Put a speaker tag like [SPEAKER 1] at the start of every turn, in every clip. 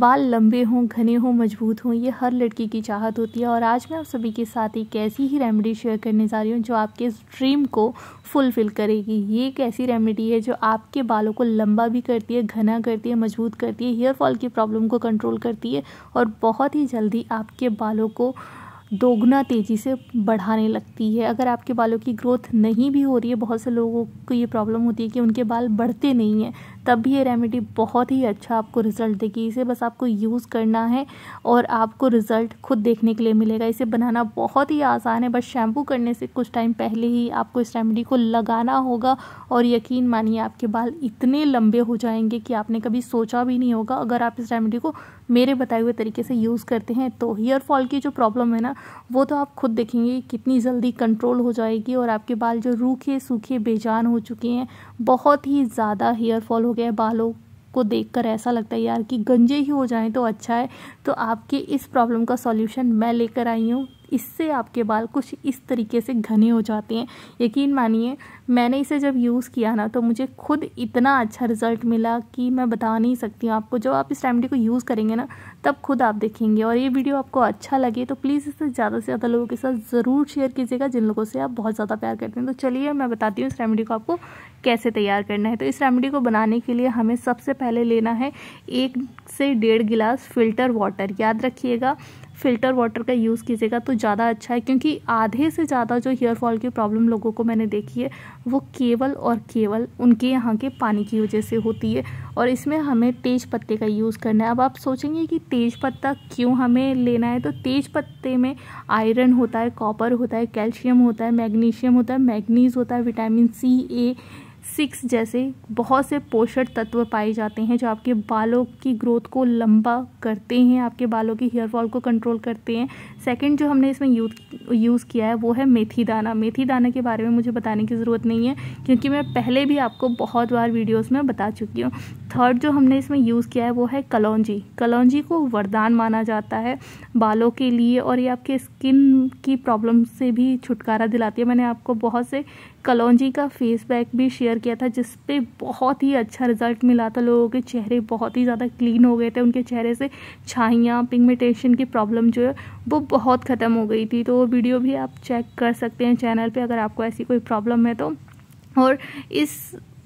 [SPEAKER 1] बाल लंबे हों घने हों मजबूत हों ये हर लड़की की चाहत होती है और आज मैं आप सभी के साथ एक ऐसी ही रेमेडी शेयर करने जा रही हूँ जो आपके ड्रीम को फुलफ़िल करेगी ये एक ऐसी रेमेडी है जो आपके बालों को लंबा भी करती है घना करती है मजबूत करती है हेयर फॉल की प्रॉब्लम को कंट्रोल करती है और बहुत ही जल्दी आपके बालों को दोगुना तेज़ी से बढ़ाने लगती है अगर आपके बालों की ग्रोथ नहीं भी हो रही है बहुत से लोगों को ये प्रॉब्लम होती है कि उनके बाल बढ़ते नहीं हैं तब भी ये रेमेडी बहुत ही अच्छा आपको रिज़ल्ट देगी इसे बस आपको यूज़ करना है और आपको रिज़ल्ट खुद देखने के लिए मिलेगा इसे बनाना बहुत ही आसान है बस शैम्पू करने से कुछ टाइम पहले ही आपको इस रेमेडी को लगाना होगा और यकीन मानिए आपके बाल इतने लंबे हो जाएंगे कि आपने कभी सोचा भी नहीं होगा अगर आप इस रेमेडी को मेरे बताए हुए तरीके से यूज़ करते हैं तो हेयर फॉल की जो प्रॉब्लम है ना वो तो आप खुद देखेंगे कितनी जल्दी कंट्रोल हो जाएगी और आपके बाल जो रूखे सूखे बेजान हो चुके हैं बहुत ही ज़्यादा हेयर फॉल हो गया है बालों को देखकर ऐसा लगता है यार कि गंजे ही हो जाएं तो अच्छा है तो आपके इस प्रॉब्लम का सॉल्यूशन मैं लेकर आई हूँ इससे आपके बाल कुछ इस तरीके से घने हो जाते हैं यकीन मानिए मैंने इसे जब यूज़ किया ना तो मुझे खुद इतना अच्छा रिज़ल्ट मिला कि मैं बता नहीं सकती हूँ आपको जब आप इस रेमडी को यूज़ करेंगे ना तब खुद आप देखेंगे और ये वीडियो आपको अच्छा लगे तो प्लीज़ इसे ज़्यादा से ज़्यादा लोगों के साथ ज़रूर शेयर कीजिएगा जिन लोगों से आप बहुत ज़्यादा प्यार करते हैं तो चलिए मैं बताती हूँ इस रेमडी को आपको कैसे तैयार करना है तो इस रेमडी को बनाने के लिए हमें सबसे पहले लेना है एक से डेढ़ गिलास फ़िल्टर वाटर याद रखिएगा फ़िल्टर वाटर का यूज़ कीजिएगा तो ज़्यादा अच्छा है क्योंकि आधे से ज़्यादा जो हेयर फॉल की प्रॉब्लम लोगों को मैंने देखी है वो केवल और केवल उनके यहाँ के पानी की वजह से होती है और इसमें हमें तेज पत्ते का यूज़ करना है अब आप सोचेंगे कि तेज पत्ता क्यों हमें लेना है तो तेज पत्ते में आयरन होता है कॉपर होता है कैल्शियम होता है मैग्नीशियम होता है मैगनीज होता है विटामिन सी ए सिक्स जैसे बहुत से पोषक तत्व पाए जाते हैं जो आपके बालों की ग्रोथ को लंबा करते हैं आपके बालों की हेयर फॉल को कंट्रोल करते हैं सेकंड जो हमने इसमें यूज यूज़ किया है वो है मेथी दाना मेथी दाना के बारे में मुझे बताने की ज़रूरत नहीं है क्योंकि मैं पहले भी आपको बहुत बार वीडियोज़ में बता चुकी हूँ थर्ड जो हमने इसमें यूज़ किया है वो है कलौजी कलौजी को वरदान माना जाता है बालों के लिए और ये आपके स्किन की प्रॉब्लम से भी छुटकारा दिलाती है मैंने आपको बहुत से कलौजी का फेस पैक भी शेयर किया था जिस पे बहुत ही अच्छा रिजल्ट मिला था लोगों के चेहरे बहुत ही ज़्यादा क्लीन हो गए थे उनके चेहरे से छाइयाँ पिगमेंटेशन की प्रॉब्लम जो है वो बहुत ख़त्म हो गई थी तो वो वीडियो भी आप चेक कर सकते हैं चैनल पर अगर आपको ऐसी कोई प्रॉब्लम है तो और इस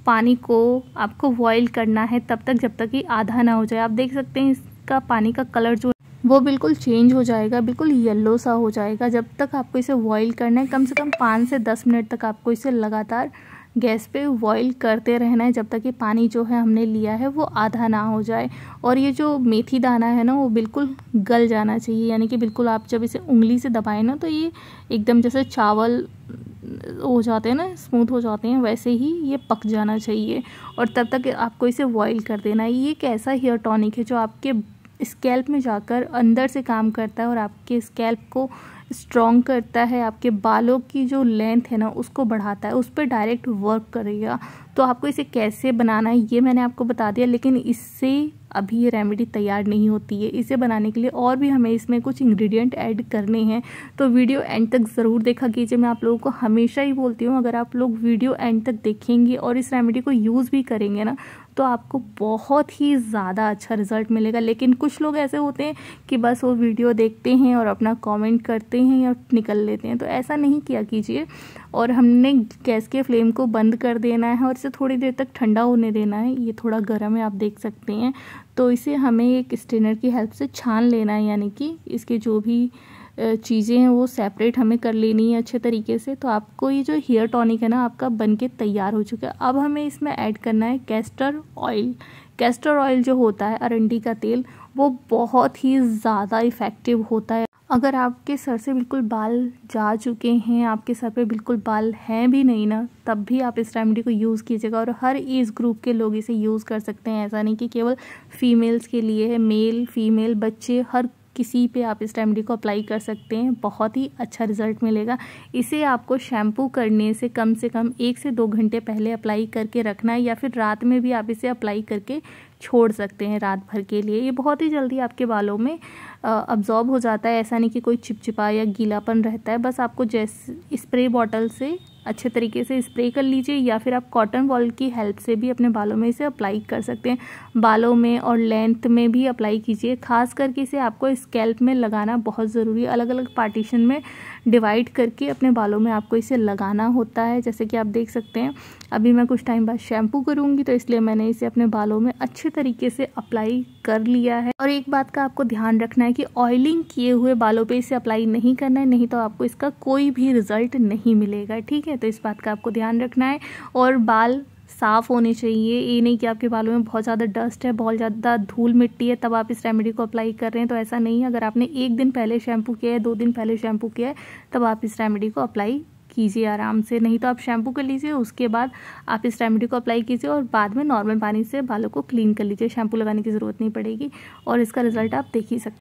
[SPEAKER 1] पानी को आपको बॉईल करना है तब तक जब तक कि आधा ना हो जाए आप देख सकते हैं इसका पानी का कलर जो वो बिल्कुल चेंज हो जाएगा बिल्कुल येलो सा हो जाएगा जब तक आपको इसे बॉईल करना है कम से कम पाँच से दस मिनट तक आपको इसे लगातार गैस पे बॉईल करते रहना है जब तक ये पानी जो है हमने लिया है वो आधा ना हो जाए और ये जो मेथी दाना है ना वो बिल्कुल गल जाना चाहिए यानी कि बिल्कुल आप जब इसे उंगली से दबाएं ना तो ये एकदम जैसे चावल हो जाते हैं ना स्मूथ हो जाते हैं वैसे ही ये पक जाना चाहिए और तब तक आपको इसे वॉइल कर देना है ये एक ऐसा हेयर टॉनिक है जो आपके स्कैल्प में जाकर अंदर से काम करता है और आपके स्कैल्प को स्ट्रॉन्ग करता है आपके बालों की जो लेंथ है ना उसको बढ़ाता है उस पर डायरेक्ट वर्क करेगा तो आपको इसे कैसे बनाना है ये मैंने आपको बता दिया लेकिन इससे अभी ये रेमेडी तैयार नहीं होती है इसे बनाने के लिए और भी हमें इसमें कुछ इंग्रेडिएंट ऐड करने हैं तो वीडियो एंड तक ज़रूर देखा कीजिए मैं आप लोगों को हमेशा ही बोलती हूँ अगर आप लोग वीडियो एंड तक देखेंगे और इस रेमेडी को यूज़ भी करेंगे ना तो आपको बहुत ही ज़्यादा अच्छा रिजल्ट मिलेगा लेकिन कुछ लोग ऐसे होते हैं कि बस वो वीडियो देखते हैं और अपना कॉमेंट करते हैं या निकल लेते हैं तो ऐसा नहीं किया कीजिए और हमने गैस के फ्लेम को बंद कर देना है और इसे थोड़ी देर तक ठंडा होने देना है ये थोड़ा गर्म है आप देख सकते हैं तो इसे हमें एक स्टेनर की हेल्प से छान लेना है यानी कि इसके जो भी चीज़ें हैं वो सेपरेट हमें कर लेनी है अच्छे तरीके से तो आपको ये जो हेयर टॉनिक है ना आपका बन के तैयार हो चुका है अब हमें इसमें ऐड करना है कैस्टर ऑयल कैस्टर ऑयल जो होता है अरंडी का तेल वो बहुत ही ज़्यादा इफ़ेक्टिव होता है अगर आपके सर से बिल्कुल बाल जा चुके हैं आपके सर पे बिल्कुल बाल हैं भी नहीं ना तब भी आप इस रेमेडी को यूज़ कीजिएगा और हर एज ग्रुप के लोग इसे यूज़ कर सकते हैं ऐसा नहीं कि केवल फीमेल्स के लिए है मेल फीमेल बच्चे हर किसी पे आप इस रेमडी को अप्लाई कर सकते हैं बहुत ही अच्छा रिजल्ट मिलेगा इसे आपको शैम्पू करने से कम से कम एक से दो घंटे पहले अप्लाई करके रखना है या फिर रात में भी आप इसे अप्लाई करके छोड़ सकते हैं रात भर के लिए ये बहुत ही जल्दी आपके बालों में अब्जॉर्ब हो जाता है ऐसा नहीं कि कोई चिपचिपा या गीलापन रहता है बस आपको जैस स्प्रे बॉटल से अच्छे तरीके से स्प्रे कर लीजिए या फिर आप कॉटन बॉल की हेल्प से भी अपने बालों में इसे अप्लाई कर सकते हैं बालों में और लेंथ में भी अप्लाई कीजिए खास करके इसे आपको स्कैल्प में लगाना बहुत ज़रूरी है अलग अलग पार्टीशन में डिवाइड करके अपने बालों में आपको इसे लगाना होता है जैसे कि आप देख सकते हैं अभी मैं कुछ टाइम बाद शैम्पू करूँगी तो इसलिए मैंने इसे अपने बालों में अच्छे तरीके से अप्लाई कर लिया है और एक बात का आपको ध्यान रखना है कि ऑयलिंग किए हुए बालों पर इसे अप्लाई नहीं करना है नहीं तो आपको इसका कोई भी रिजल्ट नहीं मिलेगा ठीक है है तो इस बात का आपको ध्यान रखना है और बाल साफ़ होने चाहिए ये नहीं कि आपके बालों में बहुत ज़्यादा डस्ट है बहुत ज़्यादा धूल मिट्टी है तब आप इस रेमेडी को अप्लाई कर रहे हैं तो ऐसा नहीं है अगर आपने एक दिन पहले शैम्पू किया है दो दिन पहले शैम्पू किया है तब आप इस रेमेडी को अप्लाई कीजिए आराम से नहीं तो आप शैम्पू कर लीजिए उसके बाद आप इस रेमेडी को अप्लाई कीजिए और बाद में नॉर्मल पानी से बालों को क्लीन कर लीजिए शैम्पू लगाने की ज़रूरत नहीं पड़ेगी और इसका रिजल्ट आप देख ही सकते